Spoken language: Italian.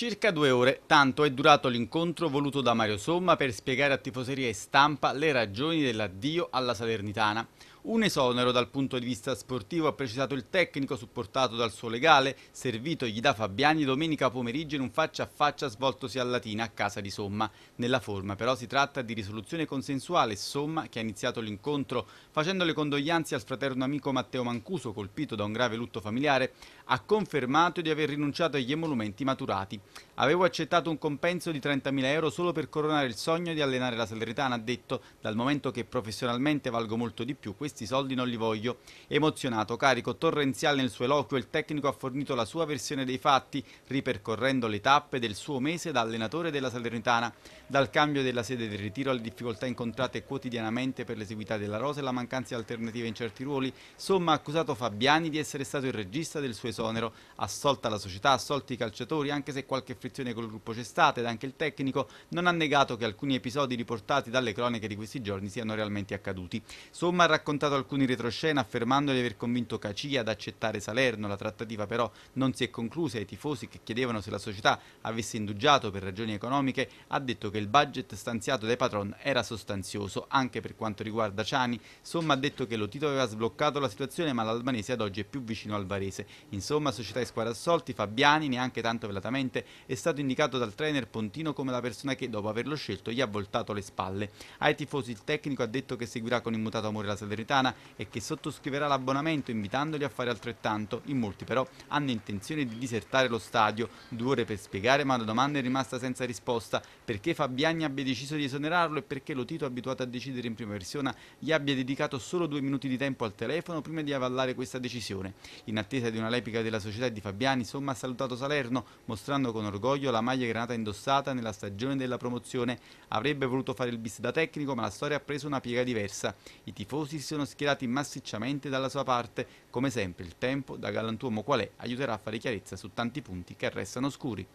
Circa due ore, tanto è durato l'incontro voluto da Mario Somma per spiegare a tifoseria e stampa le ragioni dell'addio alla Salernitana. Un esonero dal punto di vista sportivo, ha precisato il tecnico supportato dal suo legale, servito gli da Fabiani domenica pomeriggio in un faccia a faccia svoltosi a Latina a casa di Somma. Nella forma però si tratta di risoluzione consensuale Somma che ha iniziato l'incontro facendo le condoglianze al fraterno amico Matteo Mancuso colpito da un grave lutto familiare, ha confermato di aver rinunciato agli emolumenti maturati. Avevo accettato un compenso di 30.000 euro solo per coronare il sogno di allenare la Salernitana, ha detto, dal momento che professionalmente valgo molto di più, questi soldi non li voglio. Emozionato, carico, torrenziale nel suo eloquio, il tecnico ha fornito la sua versione dei fatti, ripercorrendo le tappe del suo mese da allenatore della Salernitana, dal cambio della sede del ritiro alle difficoltà incontrate quotidianamente per l'esiguità della rosa e la mancanza di alternative in certi ruoli, somma ha accusato Fabiani di essere stato il regista del suo esonero, assolta la società, assolti i calciatori, anche se qualche frizione col gruppo c'è stata ed anche il tecnico non ha negato che alcuni episodi riportati dalle cronache di questi giorni siano realmente accaduti. Somma ha raccontato raccontato alcuni retroscena affermando di aver convinto Cacia ad accettare Salerno, la trattativa però non si è conclusa e i tifosi che chiedevano se la società avesse indugiato per ragioni economiche ha detto che il budget stanziato dai patron era sostanzioso anche per quanto riguarda Ciani, Insomma ha detto che lo Tito aveva sbloccato la situazione ma l'albanese ad oggi è più vicino al Varese, insomma società e squadra assolti, Fabiani neanche tanto velatamente è stato indicato dal trainer Pontino come la persona che dopo averlo scelto gli ha voltato le spalle. Ai tifosi il tecnico ha detto che seguirà con immutato amore la salerità napoletana e che sottoscriverà l'abbonamento invitandoli a fare altrettanto. In molti però hanno intenzione di disertare lo stadio. Due ore per spiegare ma la domanda è rimasta senza risposta. Perché Fabiani abbia deciso di esonerarlo e perché Lotito, abituato a decidere in prima versione, gli abbia dedicato solo due minuti di tempo al telefono prima di avallare questa decisione. In attesa di una lepica della società di Fabiani, Somma ha salutato Salerno, mostrando con orgoglio la maglia granata indossata nella stagione della promozione. Avrebbe voluto fare il bis da tecnico, ma la storia ha preso una piega diversa. I tifosi si sono sono schierati massicciamente dalla sua parte. Come sempre il tempo, da galantuomo qual è, aiuterà a fare chiarezza su tanti punti che restano oscuri.